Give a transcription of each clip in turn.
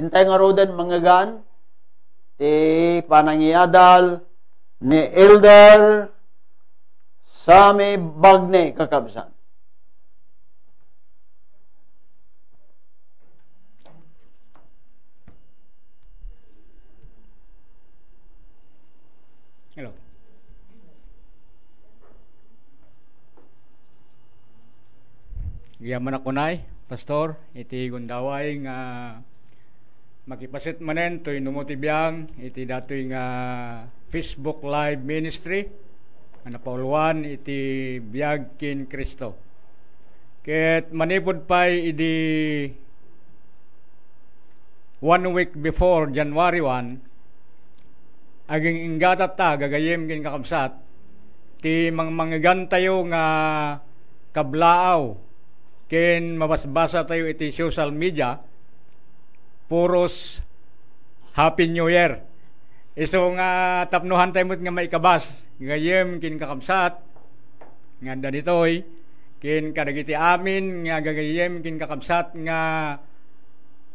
Intay nga rodan mangagan ti panangiadal ni elder sa may bagne kakabsan. Hello. Giyaman ako nay, Pastor, iti gundaway nga uh, Makipasit manen toy numotibiyang iti datoy nga Facebook Live Ministry nga napauluan iti biyag kin Kristo. Ket manipod pay idi one week before January 1 aging inggatat ta gagayem kin kakamsat ti mangmanggan tayo nga kablaaw ken mabasbasa tayo iti social media puros Happy New Year. Iso nga tapnuhan tayo nga maikabas. Ngayem kin kakamsat. Nga danitoy. Kin kadagiti amin. Nga gagayem kin kakamsat nga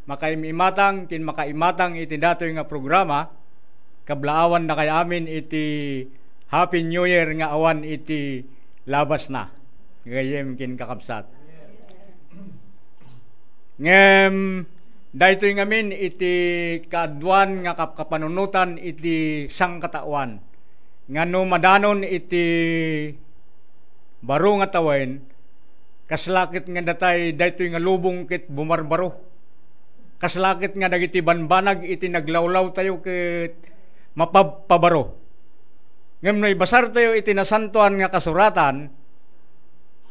makaimimatang kin makaimatang iti datoy nga programa. Kablaawan na kay amin iti Happy New Year nga awan iti labas na. Ngayem kin kakamsat. Ngem Dahito yung amin iti kaadwan nga kapkapanunutan iti sang katawan. Nga no madanon iti baro nga tawen kaslakit nga datay dahito nga lubong kit bumarbaro. Kaslakit nga dagiti banbanag iti naglawlaw tayo kit mapapabaro. Ngayon no ibasar tayo iti nasantuan nga kasuratan,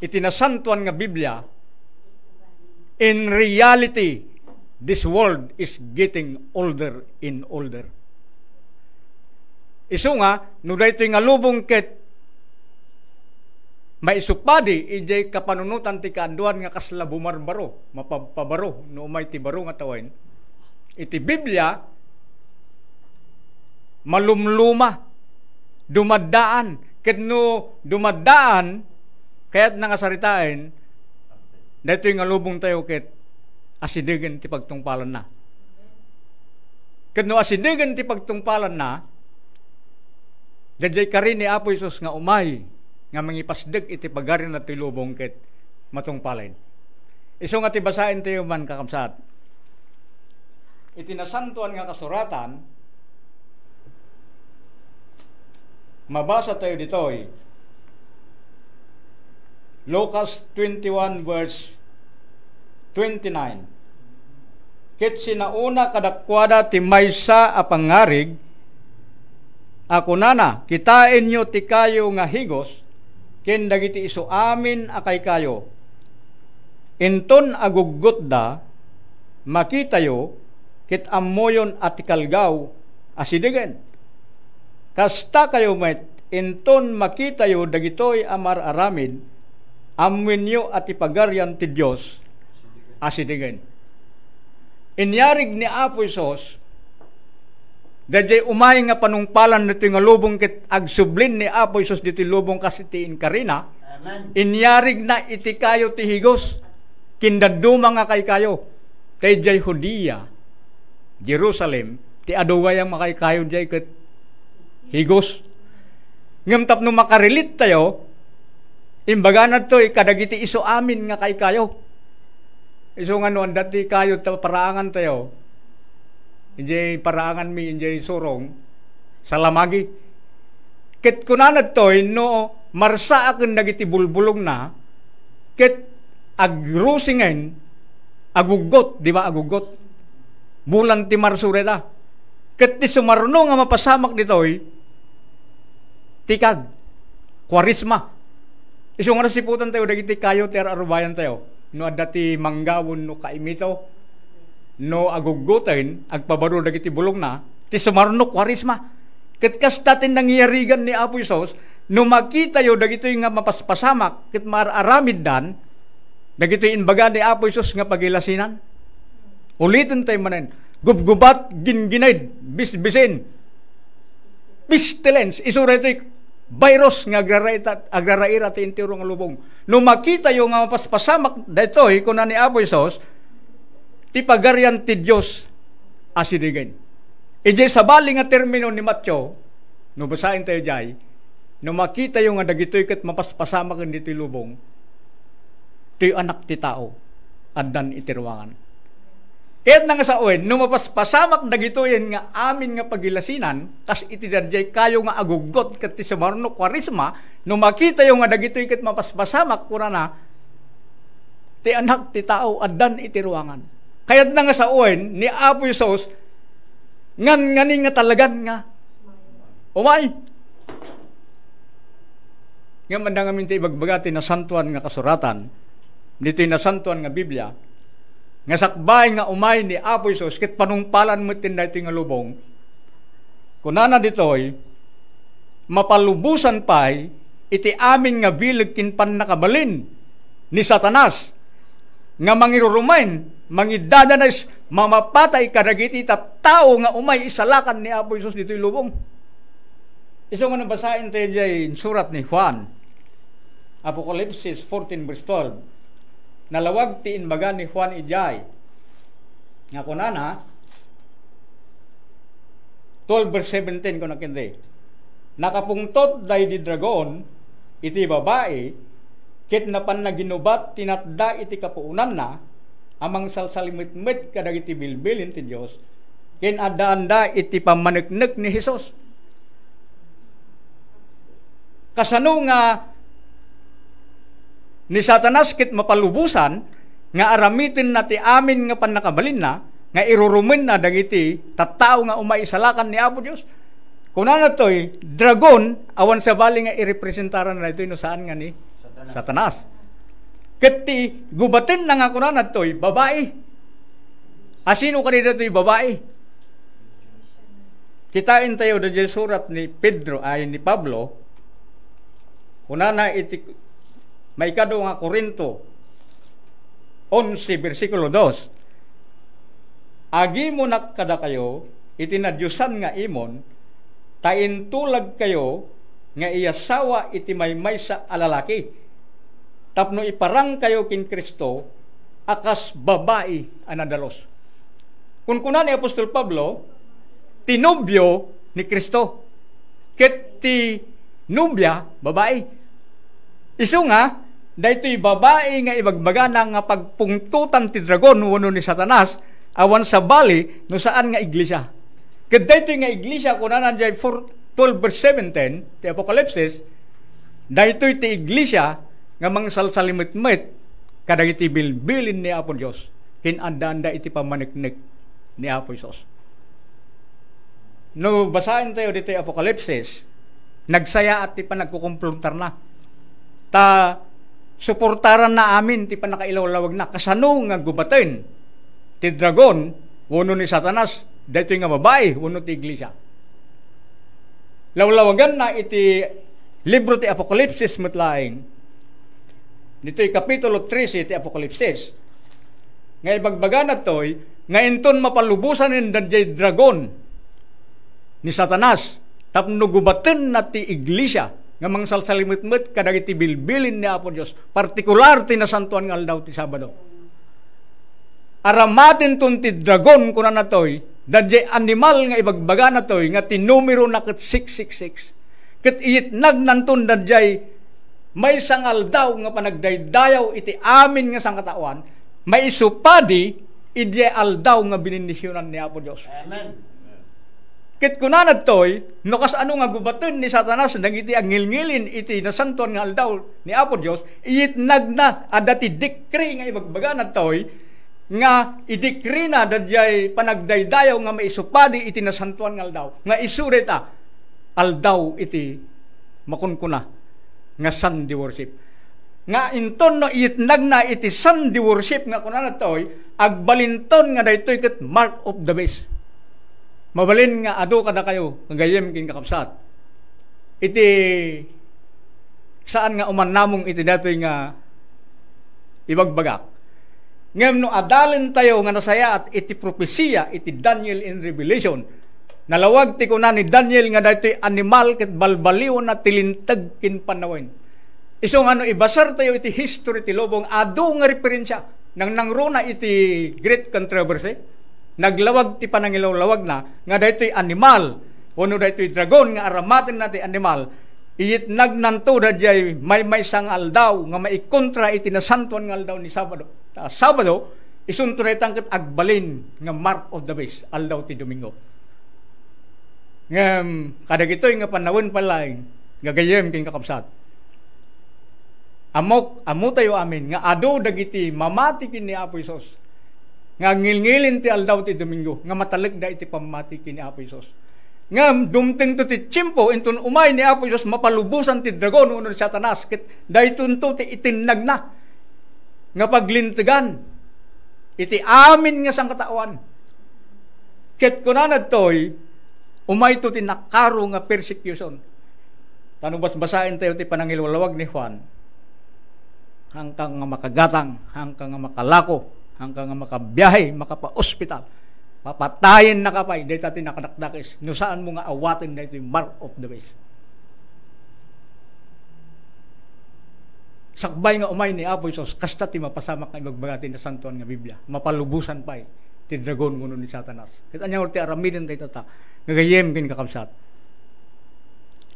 iti nasantuan nga Biblia, in reality, this world is getting older and older. Iso nga, no daytoy nga lubong ket maisupadi ijay kapanunutan ti kaanduan nga kasla bumarbaro, mapabaro no umay ti baro nga tawen. Iti Biblia malumluma dumadaan ket no dumadaan kaya't nga saritain daytoy nga lubong tayo ket asidegan ti pagtungpalan na. Kano asidegan ti pagtungpalan na, dadyay ka rin ni Apo Isos nga umay, nga mangipasdag iti pagarin na tilubong ket matungpalin. Iso nga tibasain tayo man kakamsat. Itinasantuan nga kasuratan, mabasa tayo ditoy, Lucas 21 verse 29. Ket sinauna kadakwada ti maysa a pangarig ako nana kitain nyo ti kayo nga higos ken dagiti isu amin akay kayo. Inton aguggot da makitayo kit amoyon at kalgaw asidigen. Kasta kayo met inton makitayo dagitoy amar aramid amwin nyo at ipagaryan ti Dios asidigen. Inyarig ni Apo Isos, Dadya umay nga panungpalan na tingalubong kit agsublin ni Apo Isos diti lubong kasitiin karina. Amen. Inyarig na iti kayo ti higos. Kindaduma nga kay kayo. Tejay Hudiya, Jerusalem, ti adaway ang makay kayo jay kat higos. Ngamtap no makarilit tayo, imbaga na to, kadagiti iso amin nga kay kayo iso nga noon, dati kayo ta paraangan tayo. Injay paraangan mi, injay surong, salamagi. Kit kunanad toy, no, marsa akin nagiti bulbulong na, kit agrusingen, agugot, di ba agugot? Bulan ti marsurela. Kit ti sumarno nga mapasamak ditoy, tikag, kwarisma. Iso nga nasiputan tayo, dagiti kayo, ter arubayan tayo no dati manggawon no kaimito no agugutin agpabaro dagiti bulong na ti sumarno kwarisma ket kastatin nangyarigan ni Apo Isos no makita yo dagitoy nga mapaspasamak ket mararamid dan dagitoy inbaga ni Apo Isos nga pagilasinan ulitin tayo manen gubgubat ginginid bisbisin pistilens isuretik virus nga agraraita agraraira ti intero nga lubong. No makita yo nga mapaspasamak daytoy eh, kun ni Apoy Sos ti pagaryan ti Dios asidigin. Ije sa bali nga termino ni Matyo no basahin tayo jay no makita yo nga dagitoy ket mapaspasamak dito lubong ti anak ti tao addan itiruangan. Kaya't nga sa uwin, numapaspasamak dagitoyen nga amin nga pagilasinan, kas iti kayo nga agugot kat sa marno kwarisma, numakita yung nga dagitoy kat mapaspasamak kuna na, ti anak ti tao addan iti ruangan. Kaya't nga sa uwin, ni Apo Isos, ngan ngani nga talagan nga. Umay! Nga man nga minti ibagbagati na santuan nga kasuratan, nito'y na santuan nga Biblia, nga sakbay nga umay ni Apo Isus, kit panungpalan mo tinday nga lubong, kunana ditoy, mapalubusan pa'y, iti amin nga bilig kinpan nakabalin ni Satanas, nga mangirurumain, mangidadanas, mamapatay karagiti ta tao nga umay isalakan ni Apo Isus dito'y lubong. Isang nga nabasahin tayo surat ni Juan, Apocalypse 14 verse 12, nalawag ti inbaga ni Juan Ijay. Nga kunana, 12 verse 17 ko nakindi. Nakapungtot day di dragon, iti babae, kit napan na ginubat tinatda iti kapuunan na, amang salsalimitmit kadag iti bilbilin ti Diyos, kin adanda iti pamanagnak ni Jesus. Kasano nga ni Satanas kit mapalubusan nga aramitin na amin nga panakabalin na nga irurumin na dagiti tattao nga umaisalakan ni Apo Dios kuno ano na toy dragon awan sa bali nga irepresentaran na itoy no saan nga ni Satanas, Satanas. Kati gubatin na nga kuno ano na toy babae asino kanina toy babae Kitain tayo da surat ni Pedro ay ni Pablo kuna ano na iti may kado nga Korinto 11 bersikulo 2 Agi mo nakada kayo itinadyusan nga imon taintulag kayo nga iyasawa iti may sa alalaki tapno iparang kayo kin Kristo akas babae anadalos kun kunan ni Apostol Pablo tinubyo ni Kristo ket ti nubya babae isu nga daytoy babae nga ibagbaga nga pagpungtutan ti dragon wano ni Satanas awan sa bali no saan nga iglesia. Ket daytoy nga iglesia kunanan jay 12 verse 7 ti Apocalypse daytoy ti iglesia nga mangsalsalimitmet kadagiti bilbilin ni Apo Dios kinanda-anda iti pamaniknik ni Apo Isos. No basahin tayo dito Apocalypse nagsaya at ti panagkukumpluntar na ta suportaran na amin ti panakailawlawag na kasano nga gubaten ti dragon wano ni satanas dito nga babae wano ti iglesia lawlawagan na iti libro ti Apokalipsis matlaing nito'y kapitulo 13 ti Apokalipsis nga ibagbaga na to'y nga inton mapalubusan in dragon ni satanas tapno gubaten na ti iglesia nga mangsalsalimutmut kadag iti bilbilin ni Apo Dios partikular ti nasantuan nga aldaw ti Sabado. Aramatin tun ti dragon kuna natoy, dadya animal nga ibagbaga natoy nga ti numero na kat 666. Kat iyit nagnantun dadya may sangal aldaw nga panagdaydayaw iti amin nga sangkatawan, may isupadi iti aldaw nga binindisyonan ni Apo Dios. Amen. Kit kunanad toy, no kas ano nga gubaton ni satanas nang iti ang ngilngilin iti nasantuan nga aldaw ni Apo Dios, iit nagna adati dikri nga ibagbaganad toy, nga idikri na dadyay panagdaydayaw nga maisupadi iti nasantuan nga aldaw, nga isurita aldaw iti makun kuna nga Sunday worship. Nga inton no iitnag nagna iti Sunday worship nga kunanad toy, agbalinton nga daytoy ket mark of the beast mabalin nga ado kada kayo ng gayem kin kakapsat iti saan nga uman namong iti datoy nga ibagbagak ngem no adalin tayo nga nasaya at iti propesiya iti Daniel in Revelation nalawag ti kuna ni Daniel nga dati animal ket balbaliw na tilintag kin panawin iso nga no ibasar tayo iti history ti lobong ado nga referensya nang nangruna iti great controversy naglawag ti panangilaw lawag na nga daytoy animal uno daytoy dragon nga aramatin nati animal iyit nagnanto dadyay may may sang aldaw nga maikontra iti nasantuan nga aldaw ni Sabado ta Sabado isunturetan ket agbalin nga mark of the beast aldaw ti Domingo nga kada kadagitoy nga panawen palay nga gayem king kakabsat amok amo tayo amin nga ado dagiti mamati kin ni Apo Jesus nga ngilngilin ti aldaw ti Domingo, nga matalag da iti pamati kini Apo Isos. Nga dumting to ti chimpo, inton umay ni Apo Isos, mapalubusan ti dragon uno ni Satanas, kit dayton to ti itinag na, nga paglintigan, iti amin nga sangkatawan. Kit kunanad toy, umay to ti nakaro nga persecution. Tanong bas tayo ti panangilwalawag ni Juan, hangkang nga makagatang, hangkang nga makalako, hanggang makabiyahe, makapa hospital Papatayin na kapay, dahil natin nakadakdakis, no saan mo nga awatin na ito yung mark of the beast. Sakbay nga umay ni Apo Isos, kasta ti mapasamak na ibagbagatin na santuan nga Biblia, mapalubusan pa eh, ti dragon nguno ni Satanas. Ito niya ti aramidin tayo tata, ngagayem kin kakamsat.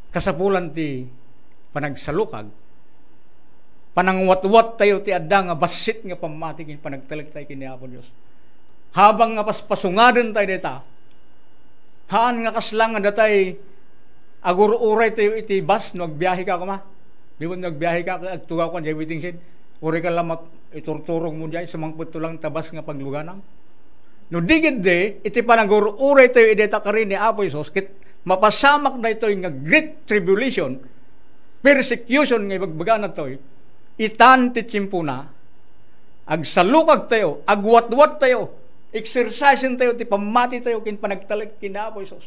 Kasapulan ti panagsalukag, panangwatwat tayo ti adda nga basit nga pamati kin panagtalag tayo kini Apo Dios habang nga paspasungaden tayo deta haan nga kaslang nga datay agururay tayo iti bus no agbiyahe ka kuma di mo nagbiyahe ka agtuga ko jay waiting sin uri ka lamat iturturong mo jay sumangpot lang tabas nga pagluganang no digid de iti panagururay tayo ideta karin ni Apo Isos kit mapasamak na ito yung great tribulation persecution nga ibagbaga na ito itan ti timpuna, agsalukag tayo, agwatwat tayo, exercisein tayo, ti pamati tayo, kin panagtalek kin kinapo Isos.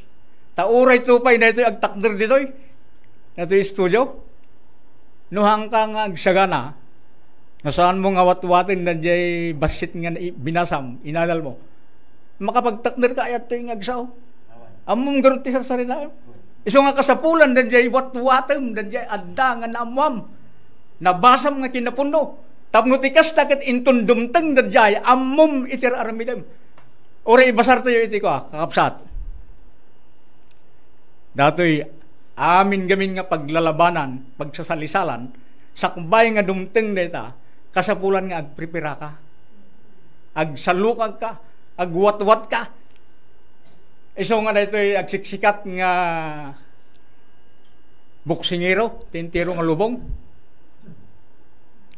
Tauray tupay na ito, agtakder ditoy, na ito studio, nuhang kang agsagana, nasaan mo nga watwatin na jay basit nga binasam, inadal mo, makapagtakder ka ayat tayo ngagsaw. Among garot ti sa sarita. Iso nga kasapulan, dan jay watwatin, dan jay adda nga naamwam, nabasam nga kinapuno, tapno tikas taket intundumteng dadjay, ammum itir aramidem. ore ibasar tayo iti ko, ah, kakapsat. Datoy, amin gamin nga paglalabanan, pagsasalisalan, kumbay nga dumteng deta, kasapulan nga agpripira ka. Agsalukag ka, agwatwat ka. Iso nga na ito'y agsiksikat nga buksingero, tintiro nga lubong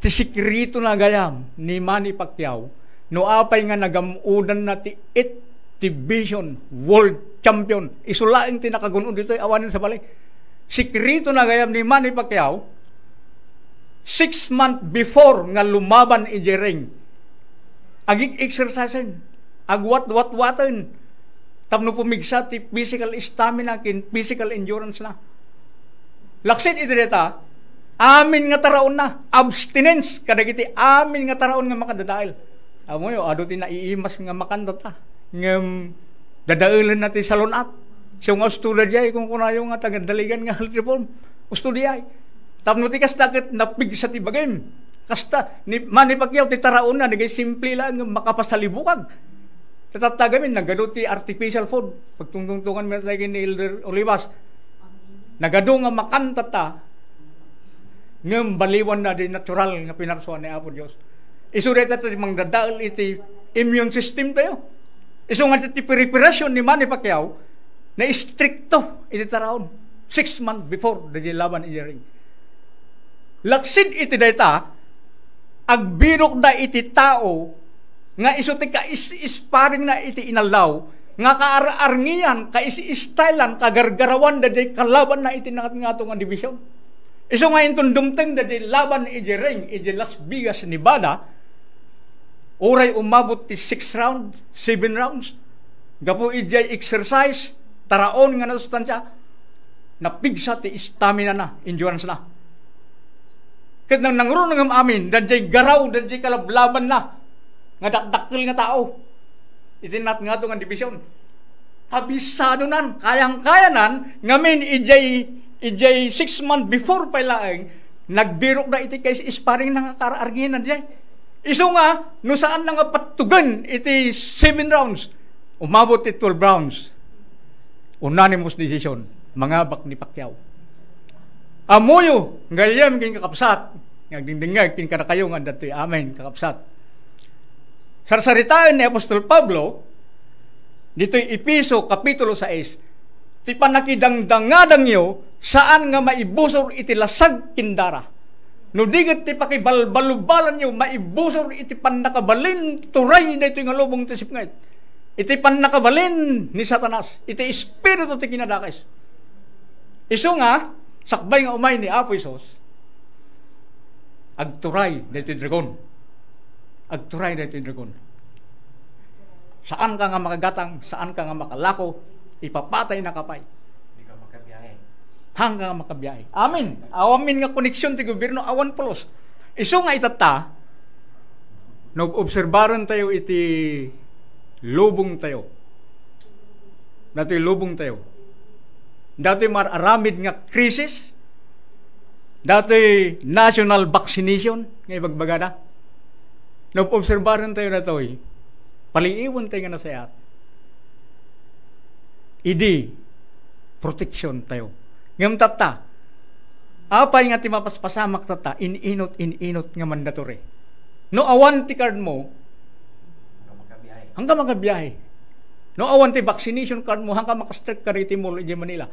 ti sikrito na gayam ni Manny Pacquiao no apay nga nagamudan na ti it division world champion isulaing ti nakagunod dito awanin sa balay sikrito na gayam ni Manny Pacquiao six month before nga lumaban in the ring agig exercisein agwat wat watan tapno pumigsa ti physical stamina kin physical endurance na laksit ito deta Amin nga taraon na. Abstinence. Kadagiti amin nga taraon nga makadadail. Amo yo, adu ti naiimas nga makandata. Ngem dadailan nati salonat. So nga studya kung kunayo nga tagadaligan nga health reform. Studya. Tapno ti kas daket napigsa ti bagem. Kasta ni Manny ti taraon na nga simple lang makapasalibukag. Tatatagamin nagado ti artificial food. Pagtungtungtungan mi tayo ni Elder Olivas. Nagado nga makantata ngem baliwan na di natural nga pinarsuan ni Apo Dios. Isuret ato di mangdadaal iti immune system tayo. Iso nga iti preparation ni Manny Pacquiao na stricto iti taraon. Six months before the laban in the ring. Laksid iti data agbirok da iti tao nga iso ti ka is isparing na iti inalaw nga kaararngian ka is-stylan kagargarawan da di kalaban na iti nangat nga nga division. Iso nga itong dumteng na di laban iji ring, iji Las Vegas, Nevada, oray umabot ti 6 rounds, 7 rounds, gapo iji exercise, taraon nga na napigsa ti stamina na, endurance na. Kat nang nangro ng amin, danjay garaw, danjay kalablaban na, nga dakdakil nga tao, itinat nga itong division. Kabisado nan, kayang-kayanan, ngamin ijay Ijay six months before pa lang, nagbirok na iti kay sparring nang karaarginan jay. Iso nga, no saan na nga patugan iti seven rounds. Umabot iti 12 rounds. Unanimous decision. Mga bak ni Pacquiao. Amuyo, ngayon kin kakapsat. Ngagdingdingag, kin karakayong ang dati. Amen, kakapsat. Sarsaritaan ni Apostol Pablo, dito Episo kapitulo 6, ti panakidangdangadang yo, saan nga maibusor iti lasag kindara. No digat ti pakibalbalubalan yo, maibusor iti panakabalin, turay na ito yung lubong ti sipngait. Iti panakabalin ni satanas, iti espiritu ti kinadakis. Iso nga, sakbay nga umay ni Apo Isos, agturay na iti dragon. Agturay na iti dragon. Saan ka nga makagatang, saan ka nga makalako, ipapatay na kapay. Hindi ka makabiyahe. Hanggang makabiyahe. Amin. Awamin nga koneksyon ti gobyerno, awan polos. Isu nga itata, nag-obserbaran tayo iti lubong tayo. Dati lubong tayo. Dati mararamid nga krisis. Dati national vaccination. Nga ibagbaga na. Nag-obserbaran tayo na to eh. Paliiwan tayo nga na idi protection tayo. Ngam tata, apay nga ti mapaspasamak tata, ininot, ininot nga mandatory. No awan ti card mo, hanggang magabiyahe. No awan ti vaccination card mo, hanggang makastrict ka rito mo di Manila.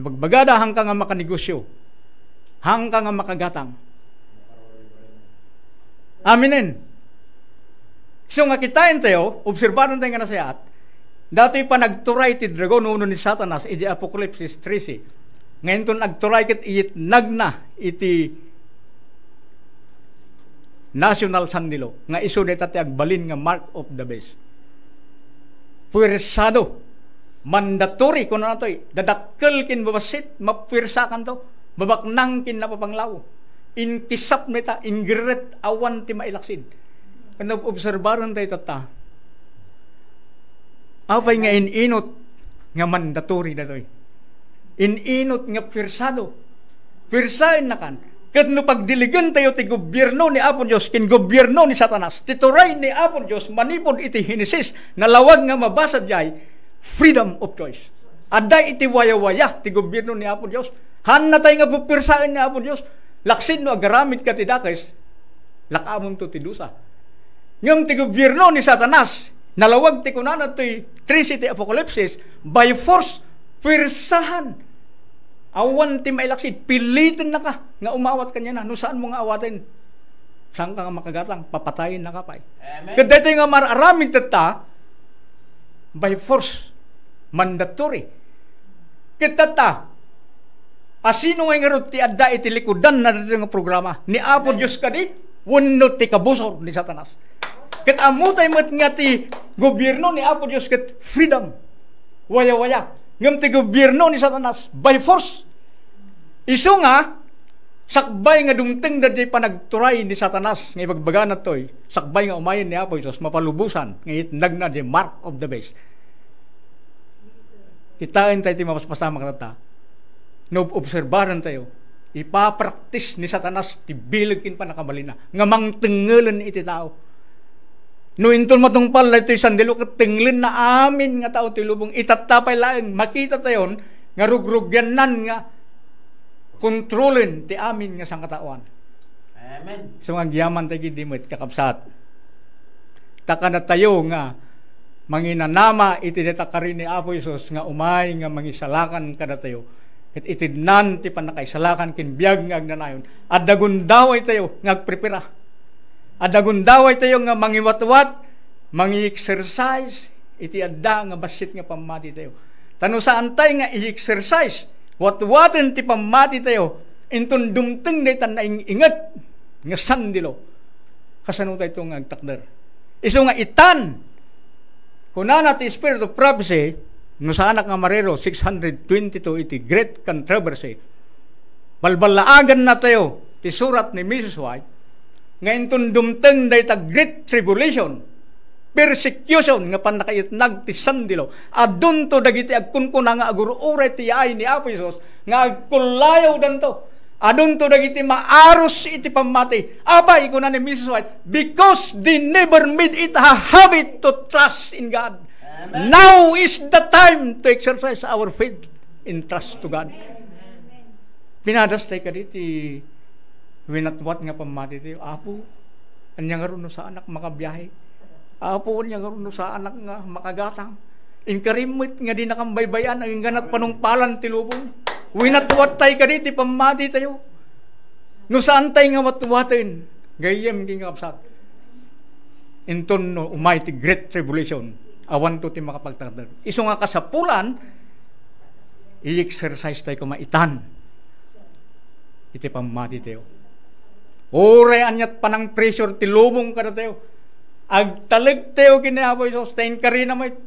Ibagbagada hanggang nga makanegosyo, hanggang nga makagatang. Aminin. So nga kitain tayo, obserbaran tayo nga na Dati pa nagturay ti dragon uno ni Satanas iti Apocalypse 13. Ngayon to nagturay ket it nagna iti national sandilo nga isunit at agbalin nga mark of the beast. Puwersado. Mandatory kuno natoy. Dadakkel kin babasit mapwersa to. Babaknang kin napapanglaw. Inkisap nita ingret awan ti mailaksid. Kanag obserbaron tayo tata Apay nga ininot nga mandatory to'y. Eh. Ininot nga pirsado. Pirsain na kan. Kat no pagdiligan tayo ti gobyerno ni Apon Diyos, kin gobyerno ni Satanas, tituray ni Apon Diyos, manipod iti hinisis, nalawag nga mabasa diay, freedom of choice. Aday iti waya-waya ti gobyerno ni Apon Diyos. Han na tayo nga pupirsain ni Apon Diyos. Laksin no agaramit ka ti Dakes, lakamong to ti Dusa. Ngam ti gobyerno ni Satanas, Nalawag ti kunan ito'y Trinity Apocalypsis by force, pirsahan. Awan ti mailaksid, pilitin na ka nga umawat kanya na. No saan mo nga awatin? Saan ka nga makagatang? Papatayin na ka pa eh. Kada nga mararami tata, by force, mandatory. Kitata, asino nga nga ti adda iti likudan na dito nga programa. Ni Apo Diyos ka di, wano ti kabusor ni Satanas Ket amutay met nga ti gobyerno ni Apo Dios ket freedom. Waya-waya. Ngem ti gobyerno ni Satanas by force. Isu nga sakbay nga dumteng da di panagturay ni Satanas nga ibagbaga na toy. Sakbay nga umayon ni Apo Dios mapalubusan nga itnag na di mark of the beast. Kitain tayo ti mapaspasama kata. No obserbaran tayo ipapraktis ni satanas ti bilagkin pa nakabalina nga mangtengelan iti tao No intul intol matungpal la ito'y sandilo katinglin na amin nga tao ti lubong itatapay laeng makita tayon nga rugrugyan nan nga kontrolin ti amin nga sangkatawan. Amen. So nga giyaman tayo gidimit kakabsat. Taka na tayo nga manginanama iti detakarin ni Apo Isos nga umay nga mangisalakan kada tayo. At nan ti panakaisalakan kinbiyag nga agnanayon. At dagundaw tayo nga prepira at nagundaway tayo nga mangiwatwat, mangi-exercise, iti adda nga basit nga pamati tayo. Tano saan tayo nga i-exercise, watwaten ti pamati tayo, inton dumteng na itan na ingat, nga sandilo, kasano tayo itong agtakder. Iso nga itan, kunana ti Spirit of Prophecy, nga sa anak nga Marero, 622, iti Great Controversy, balbalaagan na tayo, ti surat ni Mrs. White, ngayon itong dumteng na great tribulation, persecution, nga panakayot nagti sandilo, adun to dagiti agkunkuna nga agurure ti ay ni Apo Isos, nga agkulayaw danto, adun to dagiti maaros iti pamati, apa na ni Mrs. White, because they never made it a habit to trust in God. Amen. Now is the time to exercise our faith in trust to God. Pinadastay ka dito winatwat nga pamati ti apo anya nga runo sa anak makabiyahe apo anya nga runo sa anak nga makagatang inkarimit nga di nakambaybayan ang inganat panungpalan ti lubong winatwat tay kadi ti pamati tayo no saan tay nga watwatin gayem king kapsat inton no umay ti great tribulation awan to ti makapagtagdag iso nga kasapulan i-exercise tayo kumaitan iti pamati tayo Ore anyat panang pressure ti lubong kada tayo. Agtalag tayo kinahapoy sustain ka rin naman.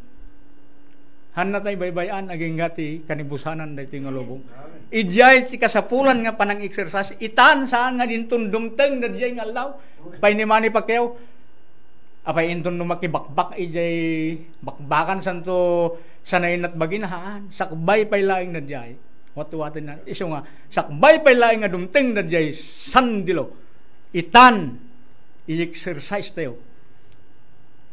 Hanna tayo baybayan aging gati kanibusanan dahi ti nga lubong. Ijay ti kasapulan nga panang exercise. Itan saan nga dintun dumteng na dijay nga law. ni pa kayo. Apay intun numakibakbak ijay bakbakan santo sanay at baginahaan. Sakbay pay laing na dijay. Watu-watu na. Iso nga. Sakbay pay laing nga dumteng na dijay sandilo itan i-exercise tayo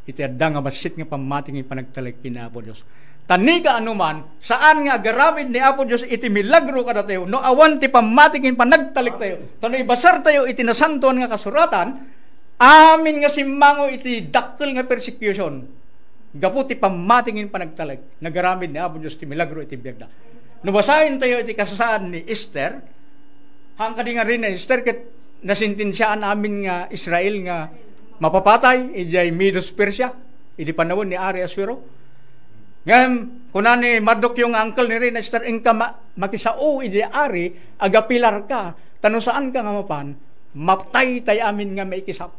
iti adda nga basit nga pamating ipanagtalag pinapo Dios taniga anuman saan nga agaramid ni Apo Dios iti milagro kada tayo no awan ti pamatingin panagtalik tayo tano ibasar tayo iti nasantuan nga kasuratan amin nga simmango iti dakkel nga persecution Gapu ti gaputi pamatingin panagtalag nagaramid ni Apo Dios ti milagro iti biyagda no basahin tayo iti kasasaan ni Esther hangka di nga rin ni Esther ket nasintinsyaan namin nga Israel nga mapapatay, ijay Medos Persia, idi panawon ni Ari Asuero Ngayon, kunan ni Marduk yung uncle ni Rina, star ka ma makisao, ijay Ari, agapilar ka, tanong saan ka nga mapan, maptay tay amin nga maikisap.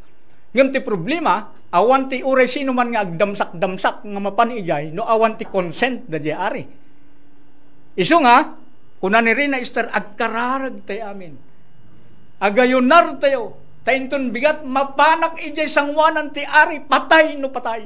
Ngayon ti problema, awan ti ure sino man nga agdamsak-damsak nga mapan ijay, no awan ti consent da Ari. isu nga, kunan ni Rina, star agkararag tay amin Agayunar tayo, tainton bigat, mapanak ijay sangwanan ti ari, patay no patay.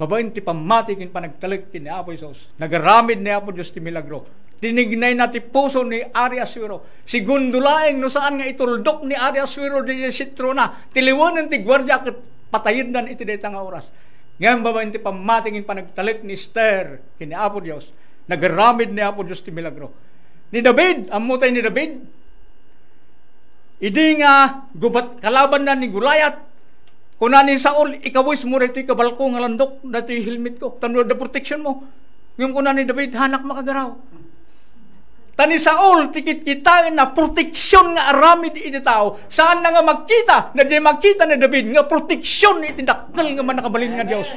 Mabain ti pamati kin panagtalag kin ni Apo Isos. Nagaramid ni Apo Diyos ti milagro. Tinignay na ti puso ni Ari Aswiro. Si gundulaeng no saan nga ituldok ni Ari Aswiro di sitrona. Tiliwanan ti gwardya kat patayin iti dayta oras. Ngayon mabain ti pamatingin panagtalik ni Esther kini Apo Diyos. Nagaramid ni Apo Diyos ti milagro. Ni David, amutay ni David, Idi nga gubat kalaban na ni Gulayat. Kuna ni Saul, ikawis mo reti kabalko nga landok dati helmet ko. Tanod da protection mo. Ngayon kuna ni David, hanak makagaraw. Tani Saul, tikit kita na protection nga aramid iti tao. Saan na nga magkita, na di magkita ni David, nga protection proteksyon itindakal nga manakabalin nga Diyos.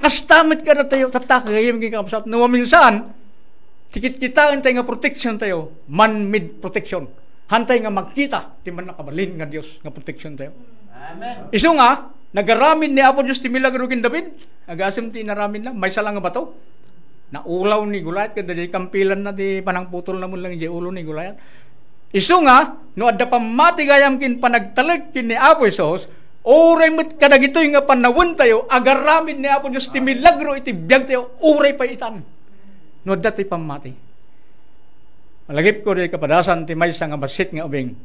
Kastamit ka na tayo, tatak, kaya maging kapsat. Nawaminsan, tikit kita nga protection tayo, man-made protection hantay nga magkita ti man nakabalin nga Dios nga protection tayo. Amen. Isu nga nagaramin ni Apo Dios ti milagro kin David. Agasem ti naramin na may sala nga bato. Naulaw ni Goliath kada di kampilan na ti panangputol namon lang di ulo ni Goliath. Isu nga no adda gayam kin panagtalek kin ni Apo Jesus, Uray mo't kadagitoy nga panawon tayo, agaramin ni Apo Diyos, ti milagro iti biyag tayo, uray pa itan. No, dati pamati. Malagip ko rin kapadasan ti may nga basit nga ubing.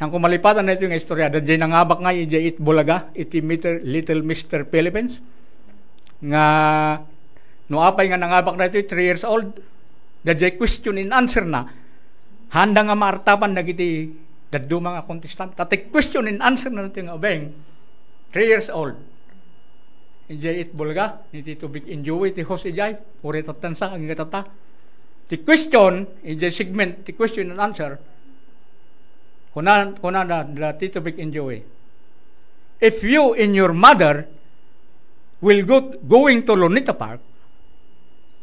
Ang kumalipatan na ito nga istorya, dadya nangabak nga iti it bulaga, iti meter, little Mr. Philippines, nga nuapay nga nangabak na ito, 3 years old, dadya question and answer na, handa nga maartapan na iti daddo mga contestant, tatik question and answer na ito yung ubing, 3 years old. Ijay it bulaga, iti tubig enjoy, iti hos ijay, uri tatansa, ang gatata, the question in the segment, the question and answer, kuna, kuna na the titubik enjoy. If you and your mother will go going to Lonita Park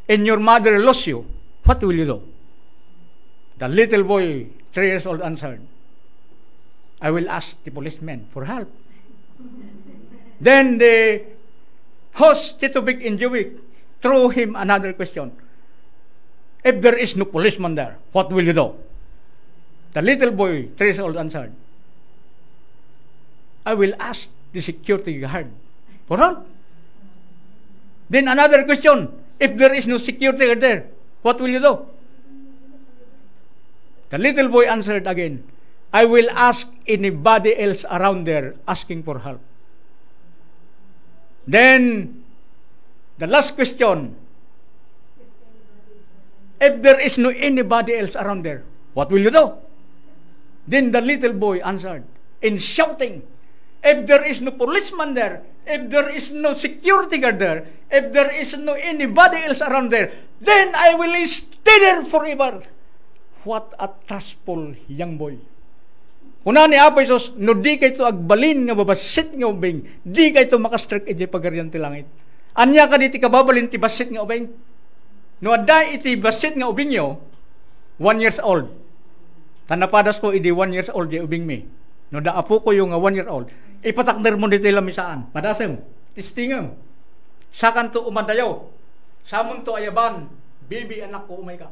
and your mother lost you, what will you do? The little boy, three years old, answered, I will ask the policeman for help. then the host, Titubik Injuwik, threw him another question. If there is no policeman there, what will you do? The little boy, three years old, answered, I will ask the security guard for help. Then another question, if there is no security guard there, what will you do? The little boy answered again, I will ask anybody else around there asking for help. Then, the last question, If there is no anybody else around there, what will you do? Then the little boy answered in shouting, If there is no policeman there, if there is no security guard there, if there is no anybody else around there, then I will stay there forever. What a trustful young boy. Kuna ni Apo ah, Isos, no di kay to agbalin nga babasit nga ubing, di kay to makastrik di pagaryan ti langit. Anya ka di ti kababalin ti basit nga ubing, No aday iti basit nga ubing yo, one years old. Tanapadas ko iti one years old di ubing mi. No da apo ko yung nga one year old. Ipatakder mo dito ilam isaan. Padasem, tistingem. Sakan to umadayaw. Samon to ayaban. Bibi anak ko umay ka.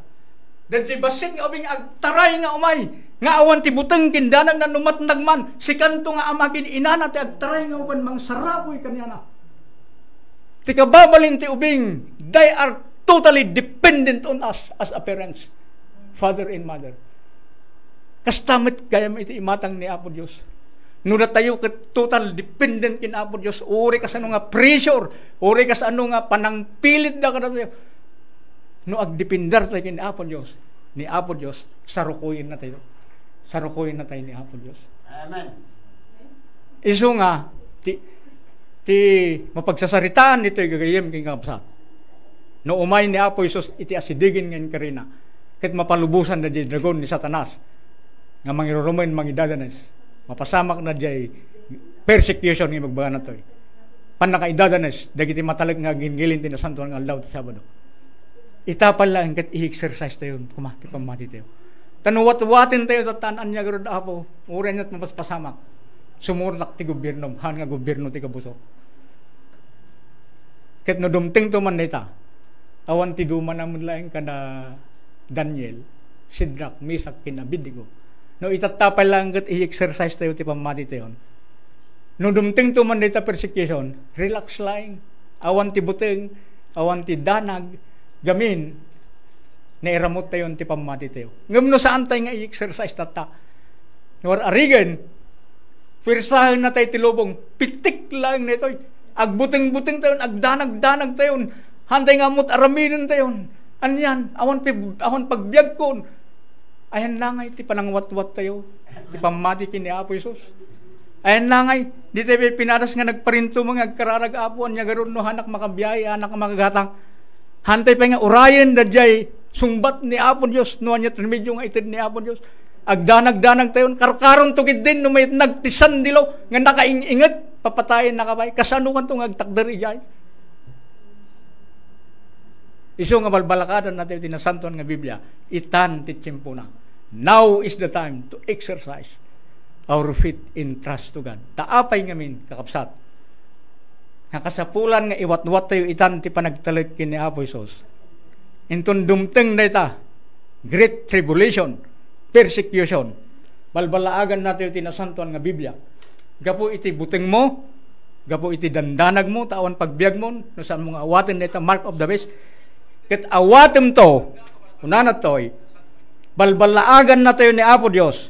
Dan ti basit nga ubing agtaray nga umay. Nga awan ti buteng kindanag na numatnagman. Si kanto nga amakin inana ti agtaray nga uban mang sarapoy kanyana. Ti kababalin ti ubing. They are totally dependent on us as a parents, father and mother. Kastamit kaya mo ito imatang ni Apo Diyos. Nuna tayo ka total dependent kin Apo Diyos. Uri ka sa nga pressure. Uri ka sa ano nga panangpilit na ka na tayo. No, agdipindar tayo kin Apo Diyos. Ni Apo Diyos, sarukuyin na tayo. Sarukuyin na tayo ni Apo Diyos. Amen. Iso nga, ti, ti mapagsasaritaan nito yung gagayim king kapsat No umay ni Apo Isus iti asidigin ngayon karina. Kat mapalubusan na di dragon ni Satanas. Nga mangirurumin, mangidadanes. Mapasamak na di persecution ng magbaga na to. Panakaidadanes, dagiti matalag nga gingilin ti santo ng aldaw ti Sabado. Itapal lang kat i-exercise tayo, kumati pamati tayo. Tanuwat-watin tayo tatanan niya gano'n Apo, ura niya't mapaspasamak. Sumurnak ti gobyerno, han nga gobyerno ti kabuso. Kat nadumting to man na ita, awan ti duma namun laing kada Daniel, Sidrak, Misak, kinabidigo. No itatapay lang kat i-exercise tayo ti pamati tayo. No dumting tuman dita persecution, relax lang. Awan ti buteng, awan ti danag, gamin, na iramot tayo ti pamati tayo. Ngam no saan tayo nga i-exercise tata. Nor arigan, firsahan na tayo ti lubong, pitik lang na Agbuteng-buteng tayo, agdanag-danag tayo, Hantay nga mo't araminon tayon. Anyan, awan, pib, awan pagbiag ko. Ayan langay, ti panangwatwat tayo. Ti pamati kini Apo Isus. Ayan langay, di tayo pinaras nga nagparinto mga kararag Apo. Anya garon no hanak makabiyay, hanak makagatang. Hantay pa nga urayan dadyay sumbat ni Apo Diyos. No anya trimidyo nga itid ni Apo Diyos. Agdanag-danag tayon. Karkaron tukid din no may nagtisan dilo nga nakaingingat. Papatayin na kabay. Kasano kan itong agtakdari jay. Iso nga balbalakadan natin tinasantuan nga Biblia, itan ti tiempo na. Now is the time to exercise our faith in trust to God. Taapay ngamin kakapsat. Nga kasapulan nga iwat-wat tayo itan ti panagtalik kini Apo Isos. Inton dumteng na ita, great tribulation, persecution. Balbalaagan natin tinasantuan nga Biblia. Gapo iti buteng mo, gapo iti dandanag mo, tawan pagbiag mo, no saan mga awatin na ita, mark of the beast, Ket awatem to, unana toy, balbalaagan na tayo ni Apo Diyos.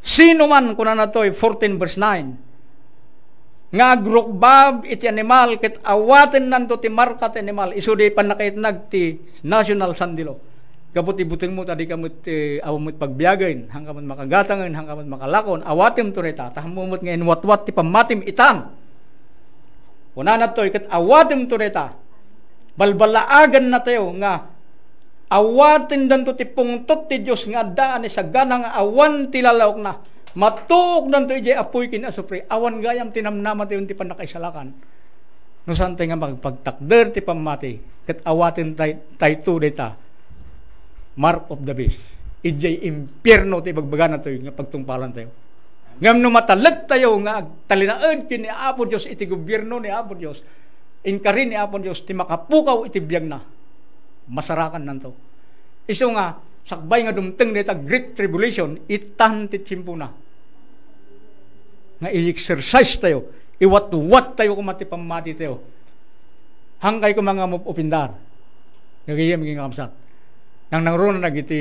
Sino man kunana toy, 14 verse 9, nga agrukbab iti animal, ket awaten nando ti marka animal, iso di panakait nagti national sandilo. Kaputi buting mo, tadi kamot eh, awamot pagbiagain, hangkamot makagatangan, hangkamot makalakon, awatim to reta, tahamumot ngayon watwat ti pamatim itam. Una na to, ikat awatim to reta, balbalaagan na tayo nga awatin danto ti pungtot ti Dios nga daan sa ganang awan ti lalaok na matuok danto ije apoy kin asupre awan gayam tinamnama ti unti panakaisalakan no santay nga magpagtakder ti pamati ket awatin tay tayto data mark of the beast ije impierno ti bagbagan na tayo nga pagtungpalan tayo ngam no matalag tayo nga talinaed kin ni Apo Dios iti gobyerno ni Apo Dios inkarin ni Apon Diyos, ti makapukaw iti biyag na. Masarakan nanto. Iso nga, sakbay nga dumteng nita Great Tribulation, itan ti tiyempo na. Nga i-exercise tayo, iwat-wat tayo kumati pamati tayo. Hangkay ko mga mupupindar. Ngagayam ging kamsat. Nang nangrunan nag iti,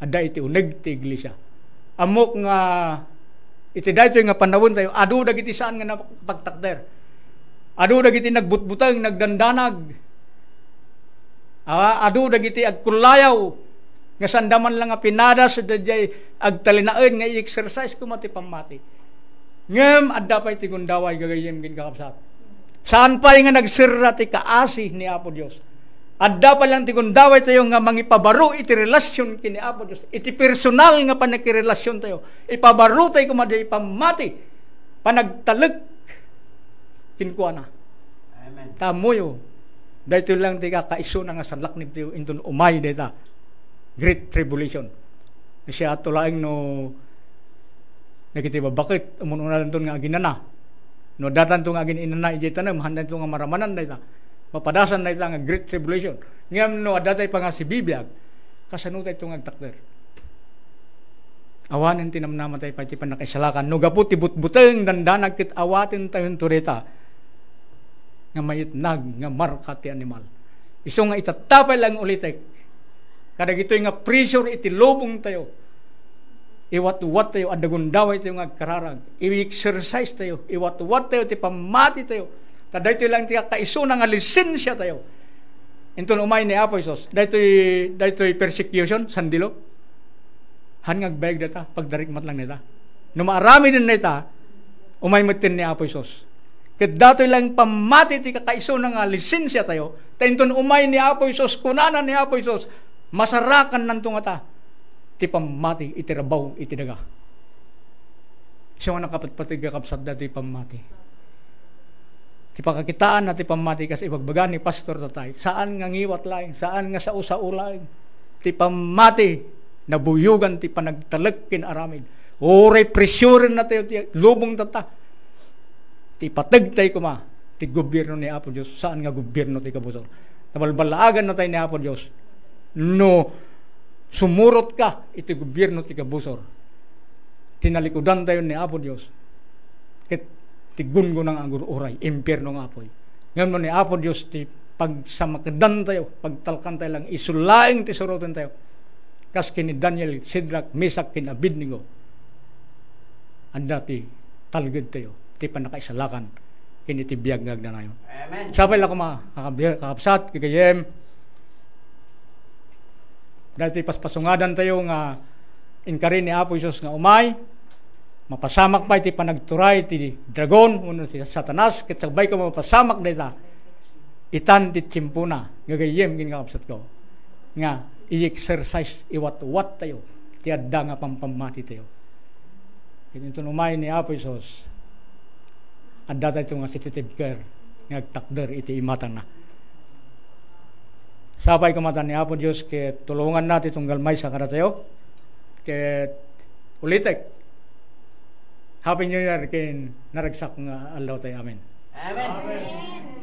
ada iti uneg ti iglesia. Amok nga, iti dayto nga panawon tayo, adu dagiti saan nga napagtakder Adu dagiti nagbutbutang, nagdandanag. Ah, adu dagiti agkulayaw. Nga sandaman lang pinada sa dadyay agtalinaen nga i-exercise kumati pamati. Ngem adda pay ti gundaway gagayem gin kakapsat. Saan pa'y nga nagsirra ti kaasi ni Apo Dios. Adda pa lang ti gundaway tayo nga mangipabaro iti relasyon kini Apo Dios. Iti personal nga panakirelasyon tayo. Ipabaro tayo kumadi pamati. Panagtalek kinkuana. Amen. Tamuyo. Oh. Dahito lang di ka kaiso na nga sanlak ni Tiyo indun umay dita. Great tribulation. Siya atulaing no Nagitiba, bakit? Umununa lang nga ginana. No, datan to nga gininana, ijay tanam, handan to nga maramanan na ita. Mapadasan na nga Great Tribulation. Ngayon no, adatay pa nga si Bibiyag, kasanutay to nga takder. Awanin tinamnamatay pa ti panakaisalakan. No, gapu butbuteng dandanag kit awatin tayon tureta nga mayitnag nga marka ti animal. Iso nga itatapay lang ulitek. Kada gito nga pressure iti lubong tayo. Iwat-wat tayo, adagundaway tayo nga kararag. I-exercise tayo, iwat-wat tayo, ti pamati tayo. Taday ito lang ti kaiso nga lisensya tayo. Ito umay ni Apo Isos. Daytoy, daytoy persecution, sandilo. Hangag bayag data, pagdarikmat lang nita. Numaarami din nita, umay matin ni Apo Isos Ket datoy lang pamati ti kakaiso nga lisensya tayo, tainton umay ni Apo Isos, kunanan ni Apo Isos, masarakan nantong ata, ti pamati itirabaw itidaga. Siya nga nakapatpatig kapsad dati pamati. Ti pakakitaan na ti pamati kasi ibagbaga ni pastor tatay, saan nga ngiwat lain, saan nga sa usao lain, ti pamati, nabuyugan ti panagtalagkin aramid. Uray presyurin na tayo, lubong tata, ti patagtay kuma ti gobyerno ni Apo Dios saan nga gobyerno ti kabusor tabalbalaagan na tayo ni Apo Dios no sumurot ka iti gobyerno ti kabusor tinalikudan tayo ni Apo Dios ket ti gungo ng agur oray impierno nga apoy ngayon mo ni Apo Dios ti pagsamakedan tayo pagtalkan tayo lang isulaing ti suroten tayo kas kini Daniel Sidrak Mesak kin Abednego anda ti talged tayo ti panakaisalakan kini ti biyag ngagnanayon. Amen. Sapay lang kuma kakabsat kikayem. Dahil ti paspasungadan tayo nga inkarin ni Apo Jesus nga umay mapasamak pa iti panagturay ti dragon uno ti satanas ket sabay ko mapasamak dayta itan ti timpuna gagayem ginkakabsat ko nga i-exercise iwat-wat tayo ti adda nga pampamati tayo. Kinito ni Apo Jesus, adda ito nga sensitive care nga takder iti imatan na. Sapay kamatan ni Apo Diyos ke tulungan natin itong galmay sa karatayo ke ulitek Happy New Year kin naragsak nga Allah tayo. Amen. Amen. Amen.